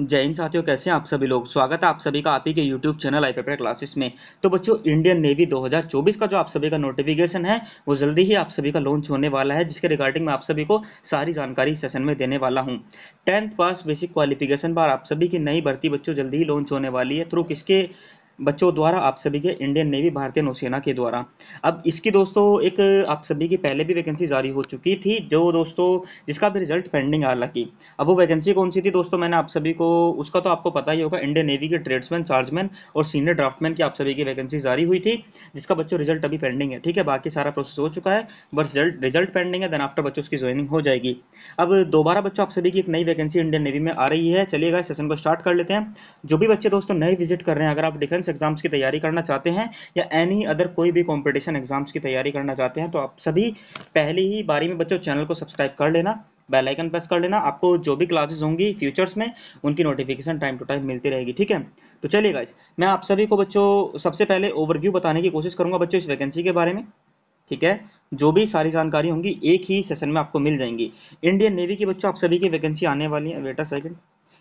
जय हिंद साथियों कैसे हैं आप सभी लोग स्वागत है आप सभी का आप ही के YouTube channel I paper classes में तो बच्चों इंडियन नेवी 2024 का जो आप सभी का नोटिफिकेशन है वो जल्दी ही आप सभी का लॉन्च होने वाला है जिसके रिगार्डिंग मैं आप सभी को सारी जानकारी सेशन में देने वाला हूँ टेंथ पास बेसिक क्वालिफिकेशन पर आप सभी की नई भर्ती बच्चों जल्दी ही लॉन्च होने वाली है थ्रू किसके बच्चों द्वारा आप सभी के इंडियन नेवी भारतीय नौसेना के द्वारा अब इसकी दोस्तों एक आप सभी की पहले भी वैकेंसी जारी हो चुकी थी जो दोस्तों जिसका भी रिजल्ट पेंडिंग हालांकि अब वो वैकेंसी कौन सी थी दोस्तों मैंने आप सभी को उसका तो आपको पता ही होगा इंडियन नेवी के ट्रेड्समैन चार्जमैन और सीनियर ड्राफ्टमैन की आप सभी की वैकेंसी जारी हुई थी जिसका बच्चों रिजल्ट अभी पेंडिंग है ठीक है बाकी सारा प्रोसेस हो चुका है बस रिजल्ट रिजल्ट पेंडिंग है देन आफ्टर बच्चों उसकी ज्वाइनिंग हो जाएगी अब दोबारा बच्चों आप सभी की एक नई वैकेंसी इंडियन नेवी में आ रही है चलिएगा सेशन को स्टार्ट कर लेते हैं जो भी बच्चे दोस्तों नए विजिट कर रहे हैं अगर आप डिफेंस मेंस एग्जाम्स की तैयारी करना चाहते हैं या एनी अदर कोई भी कॉम्पिटिशन एग्जाम्स की तैयारी करना चाहते हैं तो आप सभी पहले ही बारी में बच्चों चैनल को सब्सक्राइब कर लेना बेल आइकन प्रेस कर लेना आपको जो भी क्लासेस होंगी फ्यूचर्स में उनकी नोटिफिकेशन टाइम टू टाइम मिलती रहेगी ठीक है तो चलिए गाइस मैं आप सभी को बच्चों सबसे पहले ओवरव्यू बताने की कोशिश करूंगा बच्चों इस वैकेंसी के बारे में ठीक है जो भी सारी जानकारी होंगी एक ही सेशन में आपको मिल जाएंगी इंडियन नेवी के बच्चों आप सभी की वैकेंसी आने वाली है वेटा सेकेंड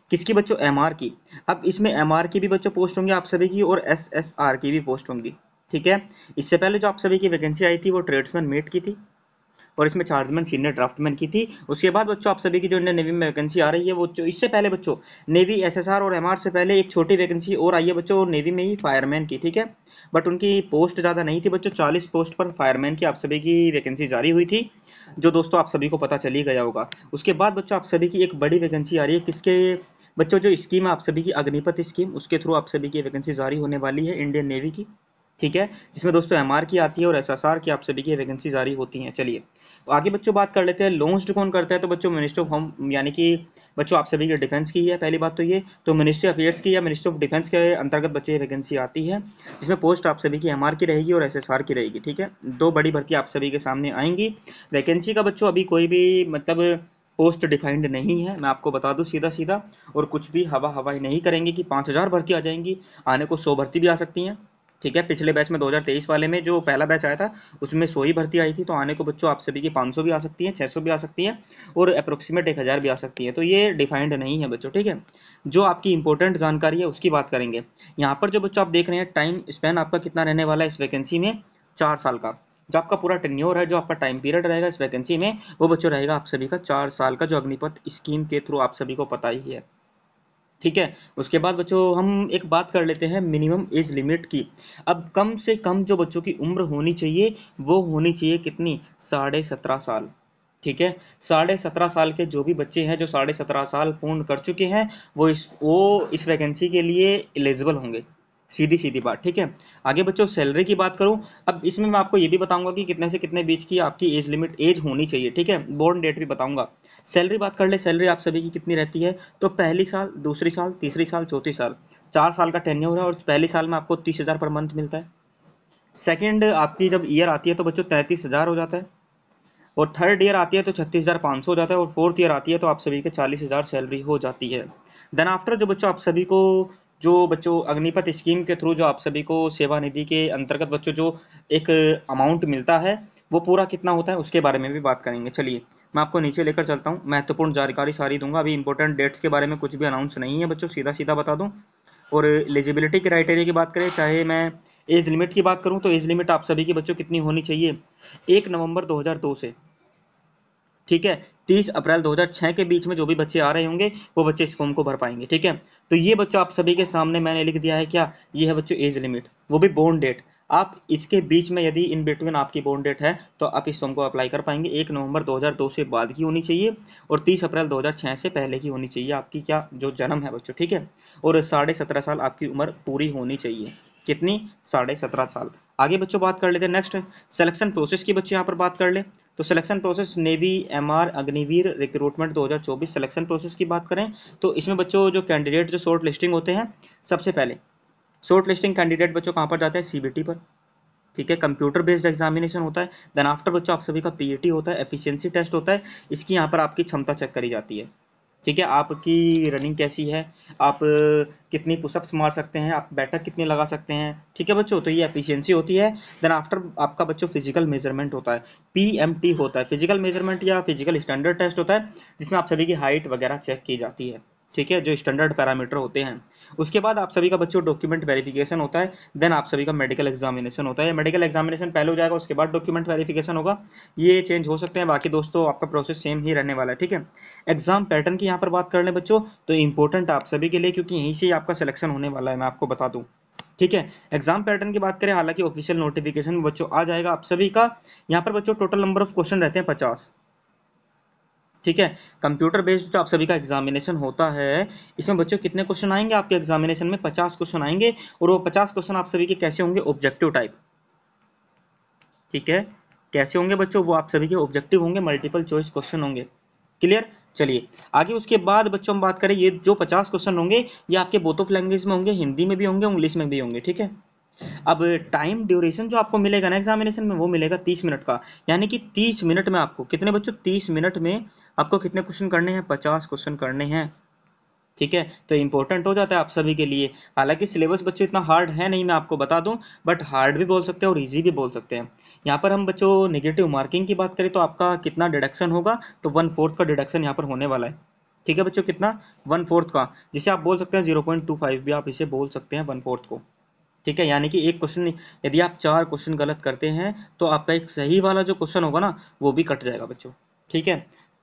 किसकी बच्चों एम की अब इसमें एम की भी बच्चों पोस्ट होंगी आप सभी की और एस एस आर की भी पोस्ट होंगी ठीक है इससे पहले जो आप सभी की वैकेंसी आई थी वो ट्रेड्समैन मेट की थी और इसमें चार्जमैन सीनियर ड्राफ्टमैन की थी उसके बाद बच्चों आप सभी की जो इंडियन नेवी में वैकेंसी आ रही है वो इससे पहले बच्चों नेवी एसएसआर और एमआर से पहले एक छोटी वैकेंसी और आई है बच्चों नेवी में ही फायरमैन की ठीक है बट उनकी पोस्ट ज़्यादा नहीं थी बच्चों चालीस पोस्ट पर फायरमैन की आप सभी की वैकेंसी जारी हुई थी जो दोस्तों आप सभी को पता चल ही गया होगा उसके बाद बच्चों आप सभी की एक बड़ी वैकेंसी आ रही है किसके बच्चों जो स्कीम है आप सभी की अग्निपथ स्कीम उसके थ्रू आप सभी की वैकेंसी जारी होने वाली है इंडियन नेवी की ठीक है जिसमें दोस्तों एम की आती है और एस की आप सभी की वैकेंसी जारी होती हैं चलिए तो आगे बच्चों बात कर लेते हैं लॉन्च कौन करता है तो बच्चों मिनिस्ट्री ऑफ होम यानी कि बच्चों आप सभी के डिफेंस की है पहली बात तो ये तो मिनिस्ट्री अफेयर्स की या मिनिस्ट्री ऑफ डिफेंस के अंतर्गत बच्चों ये वैकेंसी आती है जिसमें पोस्ट आप सभी की एम की रहेगी और एस की रहेगी ठीक है दो बड़ी भर्ती आप सभी के सामने आएंगी वैकेंसी का बच्चों अभी कोई भी मतलब पोस्ट डिफाइंड नहीं है मैं आपको बता दूं सीधा सीधा और कुछ भी हवा हवाई नहीं करेंगे कि पाँच हज़ार भर्ती आ जाएंगी आने को सौ भर्ती भी आ सकती हैं ठीक है पिछले बैच में 2023 वाले में जो पहला बैच आया था उसमें सौ ही भर्ती आई थी तो आने को बच्चों आप सभी की 500 भी आ सकती छः 600 भी आ सकती हैं और अप्रोक्सीमेट एक हज़ार भी आ सकती है तो ये डिफाइंड नहीं है बच्चों ठीक है जो आपकी इंपॉर्टेंट जानकारी है उसकी बात करेंगे यहाँ पर जो बच्चों आप देख रहे हैं टाइम स्पेन आपका कितना रहने वाला है इस वैकेंसी में चार साल का जो आपका पूरा टेन्योर है जो आपका टाइम पीरियड रहेगा इस वैकेंसी में वो बच्चों रहेगा आप सभी का चार साल का जो अग्निपथ स्कीम के थ्रू आप सभी को पता ही है ठीक है उसके बाद बच्चों हम एक बात कर लेते हैं मिनिमम एज लिमिट की अब कम से कम जो बच्चों की उम्र होनी चाहिए वो होनी चाहिए कितनी साढ़े सत्रह साल ठीक है साढ़े सत्रह साल के जो भी बच्चे हैं जो साढ़े सत्रह साल पूर्ण कर चुके हैं वो इस वो इस वैकेंसी के लिए एलिजिबल होंगे सीधी सीधी बात ठीक है आगे बच्चों सैलरी की बात करूं अब इसमें मैं आपको ये भी बताऊंगा कि कितने से कितने बीच की आपकी एज लिमिट एज होनी चाहिए ठीक है बोर्न डेट भी बताऊंगा सैलरी बात कर ले सैलरी आप सभी की कितनी रहती है तो पहली साल दूसरी साल तीसरी साल चौथी साल चार साल का टेन्य है और पहली साल में आपको तीस हज़ार पर मंथ मिलता है सेकेंड आपकी जब ईयर आती है तो बच्चों तैंतीस हज़ार हो जाता है और थर्ड ईयर आती है तो छत्तीस हज़ार पाँच सौ हो जाता है और फोर्थ ईयर आती है तो आप सभी के चालीस हज़ार सैलरी हो जाती है देन आफ्टर जो बच्चों आप सभी को जो बच्चों अग्निपथ स्कीम के थ्रू जो आप सभी को सेवा निधि के अंतर्गत बच्चों जो एक अमाउंट मिलता है वो पूरा कितना होता है उसके बारे में भी बात करेंगे चलिए मैं आपको नीचे लेकर चलता हूँ महत्वपूर्ण जानकारी सारी दूंगा अभी इंपॉर्टेंट डेट्स के बारे में कुछ भी अनाउंस नहीं है बच्चों सीधा सीधा बता दूँ और एलिजिबिलिटी क्राइटेरिया की बात करें चाहे मैं एज लिमिट की बात करूँ तो एज लिमिट आप सभी के बच्चों कितनी होनी चाहिए एक नवम्बर दो से ठीक है तीस अप्रैल दो के बीच में जो भी बच्चे आ रहे होंगे वो बच्चे इस फॉर्म को भर पाएंगे ठीक है तो ये बच्चों आप सभी के सामने मैंने लिख दिया है क्या ये है बच्चों एज लिमिट वो भी बोर्न डेट आप इसके बीच में यदि इन बिटवीन आपकी बोर्न डेट है तो आप इस सोम को अप्लाई कर पाएंगे एक नवंबर 2002 से बाद की होनी चाहिए और 30 अप्रैल 2006 से पहले की होनी चाहिए आपकी क्या जो जन्म है बच्चों ठीक है और साढ़े सत्रह साल आपकी उम्र पूरी होनी चाहिए कितनी साढ़े सत्रह साल आगे बच्चों बात कर लेते हैं नेक्स्ट सेलेक्शन प्रोसेस की बच्चों यहाँ पर बात कर ले तो selection process navy MR Agniveer recruitment 2024 selection process की बात करें तो इसमें बच्चों जो कैंडिडेट जो शॉर्ट लिस्टिंग होते हैं सबसे पहले शॉर्ट लिस्टिंग कैंडिडेट बच्चों कहाँ पर जाते हैं सी पर ठीक है कंप्यूटर बेस्ड एग्जामिनेशन होता है देन आफ्टर बच्चों आप सभी का पी e होता है एफिशियंसी टेस्ट होता है इसकी यहाँ पर आपकी क्षमता चेक करी जाती है ठीक है आपकी रनिंग कैसी है आप कितनी पुशअप्स मार सकते हैं आप बैठक कितनी लगा सकते हैं ठीक है बच्चों तो ये एफिशिएंसी होती है देन आफ्टर आपका बच्चों फिजिकल मेजरमेंट होता है पीएमटी होता है फिजिकल मेजरमेंट या फिजिकल स्टैंडर्ड टेस्ट होता है जिसमें आप सभी की हाइट वगैरह चेक की जाती है ठीक है जो स्टैंडर्ड पैरामीटर होते हैं उसके बाद आप सभी का बच्चों डॉक्यूमेंट वेरिफिकेशन होता है देन आप सभी का मेडिकल एग्जामिनेशन होता है मेडिकल एग्जामिनेशन पहले हो जाएगा उसके बाद डॉक्यूमेंट वेरिफिकेशन होगा ये चेंज हो सकते हैं बाकी दोस्तों आपका प्रोसेस सेम ही रहने वाला है ठीक है एग्जाम पैटर्न की यहाँ पर बात कर लें बच्चों तो इंपॉर्टेंट आप सभी के लिए क्योंकि यहीं से ही आपका सिलेक्शन होने वाला है मैं आपको बता दूँ ठीक है एग्जाम पैटर्न की बात करें हालांकि ऑफिशियल नोटिफिकेशन बच्चों आ जाएगा आप सभी का यहाँ पर बच्चों टोटल नंबर ऑफ क्वेश्चन रहते हैं पचास ठीक है कंप्यूटर बेस्ड जो आप सभी का एग्जामिनेशन होता है इसमें बच्चों कितने क्वेश्चन आएंगे आपके एग्जामिनेशन में पचास क्वेश्चन आएंगे और वो पचास क्वेश्चन आप सभी के कैसे होंगे ऑब्जेक्टिव टाइप ठीक है कैसे होंगे बच्चों वो आप सभी के ऑब्जेक्टिव होंगे मल्टीपल चॉइस क्वेश्चन होंगे क्लियर चलिए आगे उसके बाद बच्चों हम बात करें ये जो पचास क्वेश्चन होंगे ये आपके बोथ ऑफ लैंग्वेज में होंगे हिंदी में भी होंगे इंग्लिश में भी होंगे ठीक है अब टाइम ड्यूरेशन जो आपको मिलेगा ना एग्जामिनेशन में वो मिलेगा तीस मिनट का यानी कि तीस मिनट में आपको कितने बच्चों तीस मिनट में आपको कितने क्वेश्चन करने हैं पचास क्वेश्चन करने हैं ठीक है तो इंपॉर्टेंट हो जाता है आप सभी के लिए हालांकि सिलेबस बच्चों इतना हार्ड है नहीं मैं आपको बता दूं बट हार्ड भी बोल सकते हैं और इजी भी बोल सकते हैं यहाँ पर हम बच्चों नेगेटिव मार्किंग की बात करें तो आपका कितना डिडक्शन होगा तो वन फोर्थ का डिडक्शन यहाँ पर होने वाला है ठीक है बच्चों कितना वन फोर्थ का जिसे आप बोल सकते हैं जीरो पॉइंट टू फाइव भी आप इसे बोल सकते हैं वन फोर्थ को ठीक है यानी कि एक क्वेश्चन यदि आप चार क्वेश्चन गलत करते हैं तो आपका एक सही वाला जो क्वेश्चन होगा ना वो भी कट जाएगा बच्चों ठीक है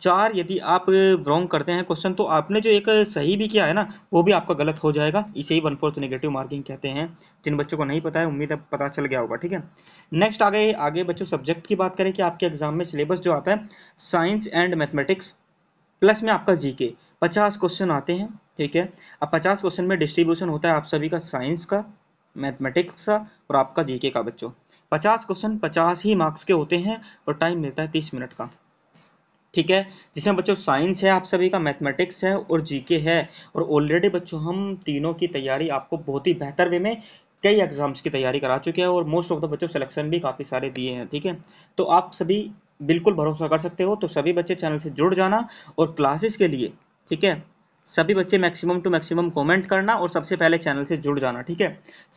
चार यदि आप रॉन्ग करते हैं क्वेश्चन तो आपने जो एक सही भी किया है ना वो भी आपका गलत हो जाएगा इसे ही वन फोर्थ नेगेटिव मार्किंग कहते हैं जिन बच्चों को नहीं पता है उम्मीद है पता चल गया होगा ठीक है नेक्स्ट आगे आगे बच्चों सब्जेक्ट की बात करें कि आपके एग्जाम में सिलेबस जो आता है साइंस एंड मैथमेटिक्स प्लस में आपका जी पचास क्वेश्चन आते हैं ठीक है अब पचास क्वेश्चन में डिस्ट्रीब्यूशन होता है आप सभी का साइंस का मैथमेटिक्स और आपका जीके का बच्चों पचास क्वेश्चन पचास ही मार्क्स के होते हैं और टाइम मिलता है तीस मिनट का ठीक है जिसमें बच्चों साइंस है आप सभी का मैथमेटिक्स है और जीके है और ऑलरेडी बच्चों हम तीनों की तैयारी आपको बहुत ही बेहतर वे में कई एग्जाम्स की तैयारी करा चुके हैं और मोस्ट ऑफ द बच्चों सिलेक्शन भी काफ़ी सारे दिए हैं ठीक है तो आप सभी बिल्कुल भरोसा कर सकते हो तो सभी बच्चे चैनल से जुड़ जाना और क्लासेस के लिए ठीक है सभी बच्चे मैक्सिमम टू मैक्सिमम कमेंट करना और सबसे पहले चैनल से जुड़ जाना ठीक है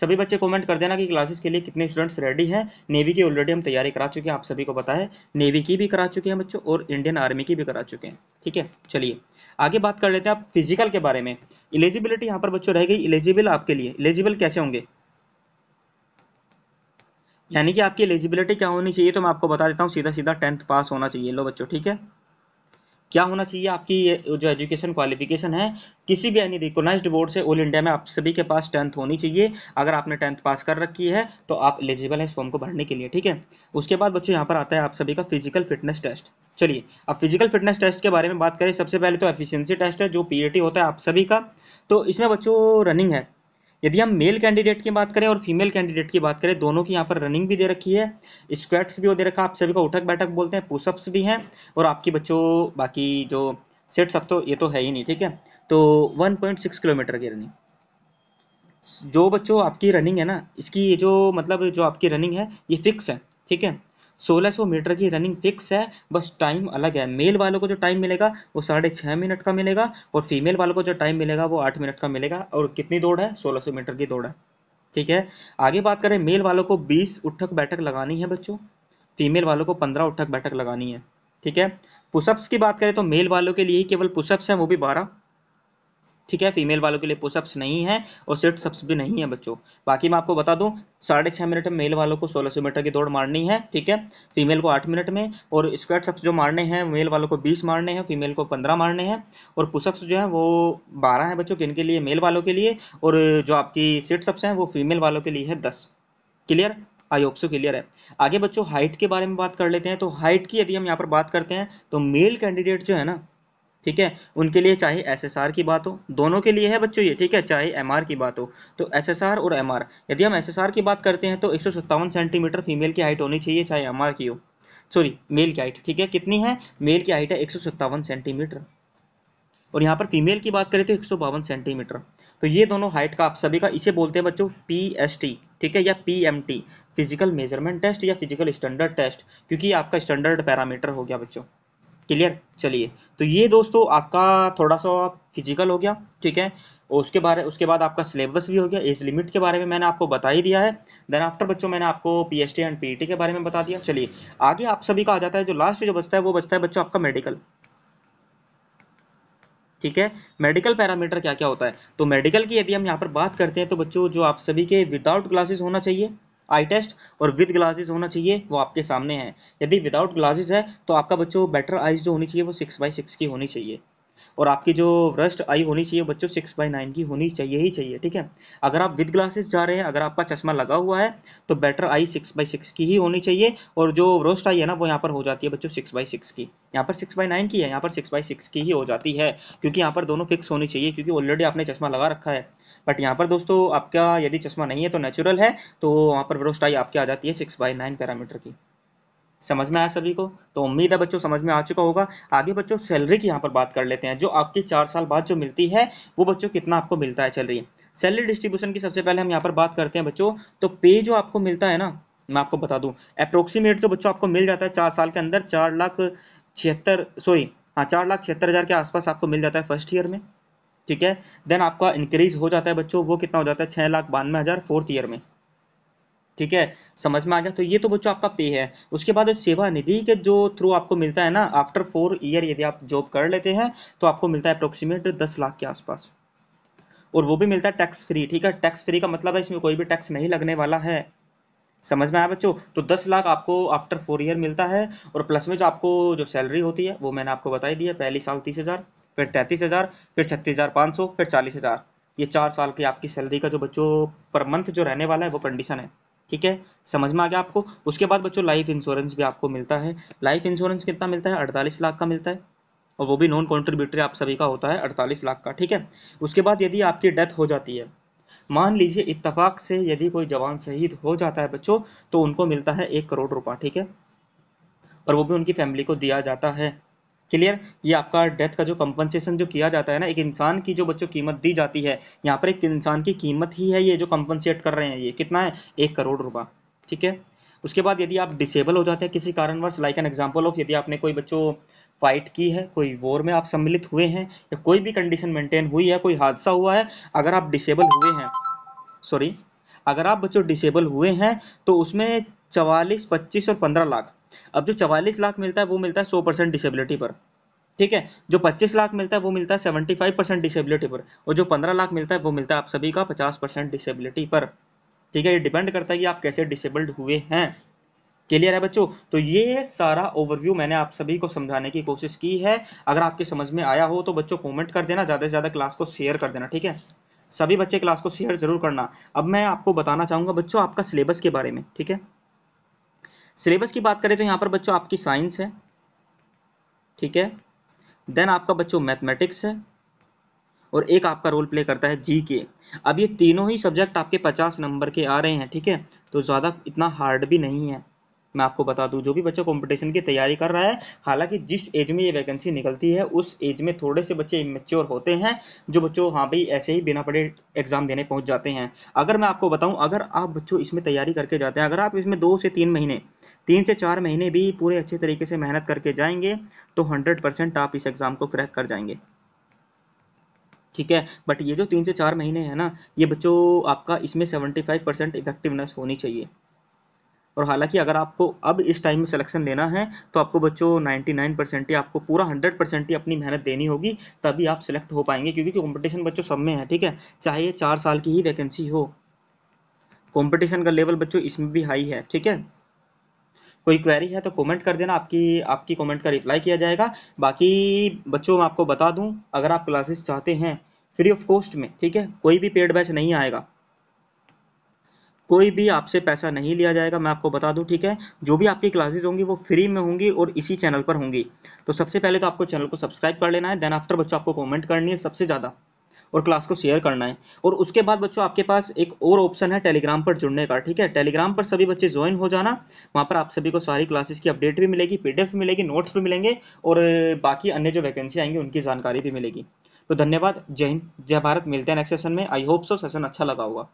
सभी बच्चे कमेंट कर देना कि क्लासेस के लिए कितने स्टूडेंट्स रेडी हैं नेवी की ऑलरेडी हम तैयारी करा चुके हैं आप सभी को पता है नेवी की भी करा चुके हैं बच्चों और इंडियन आर्मी की भी करा चुके हैं ठीक है चलिए आगे बात कर लेते हैं आप फिजिकल के बारे में इलिजिबिलिटी यहाँ पर बच्चों रह गई इलिजिबल आपके लिए इलिजिबल कैसे होंगे यानी कि आपकी एलिजिबिलिटी क्या होनी चाहिए तो मैं आपको बता देता हूँ सीधा सीधा टेंथ पास होना चाहिए लो बच्चों ठीक है क्या होना चाहिए आपकी जो एजुकेशन क्वालिफिकेशन है किसी भी यानी रिकोनाइज बोर्ड से ऑल इंडिया में आप सभी के पास टेंथ होनी चाहिए अगर आपने टेंथ पास कर रखी है तो आप एलिजिबल हैं इस फॉर्म को भरने के लिए ठीक है उसके बाद बच्चों यहाँ पर आता है आप सभी का फिजिकल फिटनेस टेस्ट चलिए अब फिजिकल फिटनेस टेस्ट के बारे में बात करें सबसे पहले तो एफिशियंसी टेस्ट है जो पी e होता है आप सभी का तो इसमें बच्चों रनिंग है यदि हम मेल कैंडिडेट की बात करें और फीमेल कैंडिडेट की बात करें दोनों की यहाँ पर रनिंग भी दे रखी है स्क्वेट्स भी हो दे रखा आप सभी को उठक बैठक बोलते हैं पुशअप्स भी हैं और आपकी बच्चों बाकी जो सेट्स अब तो ये तो है ही नहीं ठीक है तो 1.6 किलोमीटर की रनिंग जो बच्चों आपकी रनिंग है ना इसकी ये जो मतलब जो आपकी रनिंग है ये फिक्स है ठीक है 1600 मीटर की रनिंग फिक्स है बस टाइम अलग है मेल वालों को जो टाइम मिलेगा वो साढ़े छः मिनट का मिलेगा और फीमेल वालों को जो टाइम मिलेगा वो आठ मिनट का मिलेगा और कितनी दौड़ है 1600 मीटर की दौड़ है ठीक है आगे बात करें मेल वालों को बीस उठक बैठक लगानी है बच्चों फीमेल वालों को पंद्रह उठक बैठक लगानी है ठीक है पुशअप्स की बात करें तो मेल वालों के लिए ही केवल पुशअप्स हैं वो भी बारह ठीक है फीमेल वालों के लिए पुशअप्स नहीं है और सिट सप्स भी नहीं है बच्चों बाकी मैं आपको बता दूं साढ़े छः मिनट में मेल वालों को सोलह सौ मीटर की दौड़ मारनी है ठीक है फीमेल को आठ मिनट में और स्क्वाट सप्स जो मारने हैं मेल वालों को बीस मारने हैं फीमेल को पंद्रह मारने हैं और पुशअप्स जो है वो बारह हैं बच्चों किनके लिए मेल वालों के लिए और जो आपकी सिट सप्स हैं वो फीमेल वालों के लिए है दस क्लियर आई होप क्लियर है आगे बच्चों हाइट के बारे में बात कर लेते हैं तो हाइट की यदि हम यहाँ पर बात करते हैं तो मेल कैंडिडेट जो है ना ठीक है उनके लिए चाहे एसएसआर की बात हो दोनों के लिए है बच्चों ये ठीक है चाहे एमआर की बात हो तो एसएसआर और एमआर यदि हम एसएसआर की बात करते हैं तो एक सेंटीमीटर फीमेल की हाइट होनी चाहिए चाहे एमआर की हो सॉरी मेल की हाइट ठीक है कितनी है मेल की हाइट है एक सेंटीमीटर और यहाँ पर फीमेल की बात करें तो एक सेंटीमीटर तो ये दोनों हाइट का आप सभी का इसे बोलते हैं बच्चों पी एस टी ठीक है या P M T physical measurement test या फिजिकल स्टैंडर्ड टेस्ट क्योंकि आपका स्टैंडर्ड पैरामीटर हो गया बच्चों क्लियर चलिए तो ये दोस्तों आपका थोड़ा सा फिजिकल हो गया ठीक है और उसके बारे उसके बाद आपका सिलेबस भी हो गया एज लिमिट के बारे में मैंने आपको बता ही दिया है देन आफ्टर बच्चों मैंने आपको पी एच एंड पी के बारे में बता दिया चलिए आगे आप सभी का आ जाता है जो लास्ट जो बचता है वो बचता है बच्चों आपका मेडिकल ठीक है मेडिकल पैरामीटर क्या क्या होता है तो मेडिकल की यदि हम यहाँ पर बात करते हैं तो बच्चों जो आप सभी के विदाउट ग्लासेस होना चाहिए आई टेस्ट और विद ग्लासेस होना चाहिए वो आपके सामने है यदि विदाउट ग्लासेस है तो आपका बच्चों बेटर आइज जो होनी चाहिए वो सिक्स बाई सिक्स की होनी चाहिए और आपकी जो रस्ट आई होनी चाहिए बच्चों सिक्स बाई नाइन की होनी चाहिए ही चाहिए ठीक है अगर आप विद ग्लासेस जा रहे हैं अगर आपका चश्मा लगा हुआ है तो better eye six by six की ही होनी चाहिए और जो रोस्ट आई है ना वो यहाँ पर हो जाती है बच्चों सिक्स बाई सिक्स की यहाँ पर सिक्स बाई नाइन की है यहाँ पर सिक्स बाई सिक्स की ही हो जाती है क्योंकि यहाँ पर दोनों फिक्स होनी चाहिए क्योंकि ऑलरेडी आपने चश्मा लगा रखा है बट यहाँ पर दोस्तों आपका यदि चश्मा नहीं है तो नेचुरल है तो वहाँ पर रोस्ट आई आपकी आ जाती है सिक्स बाई नाइन पैरामीटर की समझ में आया सभी को तो उम्मीद है बच्चों समझ में आ चुका होगा आगे बच्चों सैलरी की यहाँ पर बात कर लेते हैं जो आपकी चार साल बाद जो मिलती है वो बच्चों कितना आपको मिलता है सैलरी सैलरी डिस्ट्रीब्यूशन की सबसे पहले हम यहाँ पर बात करते हैं बच्चों तो पे जो आपको मिलता है ना मैं आपको बता दूँ अप्रोक्सीमेट जो बच्चों आपको मिल जाता है चार साल के अंदर चार लाख छिहत्तर सॉरी हाँ चार लाख छिहत्तर हज़ार के आसपास आपको मिल जाता है फर्स्ट ईयर में ठीक है देन आपका इंक्रीज हो जाता है बच्चों वो कितना हो जाता है छः लाख बानवे हज़ार फोर्थ ईयर में ठीक है समझ में आ गया तो ये तो बच्चों आपका पे है उसके बाद सेवा निधि के जो थ्रू आपको मिलता है ना आफ्टर फोर ईयर यदि आप जॉब कर लेते हैं तो आपको मिलता है अप्रोक्सीमेट दस लाख के आसपास और वो भी मिलता है टैक्स फ्री ठीक है टैक्स फ्री का मतलब है इसमें कोई भी टैक्स नहीं लगने वाला है समझ में आया बच्चों तो दस लाख आपको आफ्टर फोर ईयर मिलता है और प्लस में जो आपको जो सैलरी होती है वो मैंने आपको बताई ही है पहली साल तीस हज़ार फिर तैंतीस हज़ार फिर छत्तीस हज़ार पाँच सौ फिर चालीस हज़ार ये चार साल की आपकी सैलरी का जो बच्चों पर मंथ जो रहने वाला है वो कंडीशन है ठीक है समझ में आ गया आपको उसके बाद बच्चों लाइफ इंश्योरेंस भी आपको मिलता है लाइफ इंश्योरेंस कितना मिलता है अड़तालीस लाख का मिलता है और वो भी नॉन कॉन्ट्रीब्यूटरी आप सभी का होता है अड़तालीस लाख का ठीक है उसके बाद यदि आपकी डेथ हो जाती है मान लीजिए इत्तफाक से यदि कोई जवान शहीद हो जाता है बच्चों तो उनको मिलता है एक करोड़ रुपया ठीक है और वो भी उनकी फैमिली को दिया जाता है क्लियर ये आपका डेथ का जो कंपनसेशन जो किया जाता है ना एक इंसान की जो बच्चों कीमत दी जाती है यहाँ पर एक इंसान की कीमत ही है ये जो कंपनसेट कर रहे हैं ये कितना है एक करोड़ रुपये ठीक है उसके बाद यदि आप डिसेबल हो जाते हैं किसी कारणवश लाइक एन एग्जाम्पल ऑफ यदि आपने कोई बच्चों फाइट की है कोई वॉर में आप सम्मिलित हुए हैं या कोई भी कंडीशन मेंटेन हुई है कोई हादसा हुआ है अगर आप डिसेबल हुए हैं सॉरी अगर आप बच्चों डिसेबल हुए हैं तो उसमें चवालीस पच्चीस और पंद्रह लाख अब जो चवालीस लाख मिलता है वो मिलता है सौ परसेंट डिसेबिलिटी पर ठीक है जो पच्चीस लाख मिलता है वो मिलता है सेवेंटी फाइव परसेंट डिसेबिलिटी पर और जो पंद्रह लाख मिलता है वो मिलता है आप सभी का पचास परसेंट डिसेबिलिटी पर ठीक है ये डिपेंड करता है कि आप कैसे डिसेबल्ड हुए हैं क्लियर है बच्चों तो ये सारा ओवरव्यू मैंने आप सभी को समझाने की कोशिश की है अगर आपके समझ में आया हो तो बच्चों कमेंट कर देना ज़्यादा से ज़्यादा क्लास को शेयर कर देना ठीक है सभी बच्चे क्लास को शेयर जरूर करना अब मैं आपको बताना चाहूँगा बच्चों आपका सिलेबस के बारे में ठीक है सिलेबस की बात करें तो यहाँ पर बच्चों आपकी साइंस है ठीक है देन आपका बच्चों मैथमेटिक्स है और एक आपका रोल प्ले करता है जी के अब ये तीनों ही सब्जेक्ट आपके पचास नंबर के आ रहे हैं ठीक है तो ज़्यादा इतना हार्ड भी नहीं है मैं आपको बता दूं जो भी बच्चा कंपटीशन की तैयारी कर रहा है हालांकि जिस एज में ये वैकेंसी निकलती है उस एज में थोड़े से बच्चे इमेच्योर होते हैं जो बच्चों हाँ भाई ऐसे ही बिना पढ़े एग्जाम देने पहुंच जाते हैं अगर मैं आपको बताऊं अगर आप बच्चों इसमें तैयारी करके जाते हैं अगर आप इसमें दो से तीन महीने तीन से चार महीने भी पूरे अच्छे तरीके से मेहनत करके जाएंगे तो हंड्रेड परसेंट आप इस एग्ज़ाम को क्रैक कर जाएंगे ठीक है बट ये जो तीन से चार महीने हैं ना ये बच्चों आपका इसमें सेवेंटी फाइव परसेंट इफेक्टिवनेस होनी चाहिए और हालांकि अगर आपको अब इस टाइम में सिलेक्शन लेना है तो आपको बच्चों नाइन्टी नाइन परसेंट ही आपको पूरा हंड्रेड परसेंट ही अपनी मेहनत देनी होगी तभी आप सिलेक्ट हो पाएंगे क्योंकि कंपटीशन बच्चों सब में है ठीक है चाहे ये चार साल की ही वैकेंसी हो कंपटीशन का लेवल बच्चों इसमें भी हाई है ठीक है कोई क्वेरी है तो कमेंट कर देना आपकी आपकी कमेंट का रिप्लाई किया जाएगा बाकी बच्चों मैं आपको बता दूं अगर आप क्लासेस चाहते हैं फ्री ऑफ कॉस्ट में ठीक है कोई भी पेड बैच नहीं आएगा कोई भी आपसे पैसा नहीं लिया जाएगा मैं आपको बता दूं ठीक है जो भी आपकी क्लासेस होंगी वो फ्री में होंगी और इसी चैनल पर होंगी तो सबसे पहले तो आपको चैनल को सब्सक्राइब कर लेना है देन आफ्टर बच्चों आपको कॉमेंट करनी है सबसे ज़्यादा और क्लास को शेयर करना है और उसके बाद बच्चों आपके पास एक और ऑप्शन है टेलीग्राम पर जुड़ने का ठीक है टेलीग्राम पर सभी बच्चे ज्वाइन हो जाना वहाँ पर आप सभी को सारी क्लासेस की अपडेट भी मिलेगी पी भी मिलेगी नोट्स भी मिलेंगे और बाकी अन्य जो वैकेंसी आएंगी उनकी जानकारी भी मिलेगी तो धन्यवाद जय हिंद जय भारत मिलते हैं नेक्स्ट सेशन में आई होप सो सेशन अच्छा लगा होगा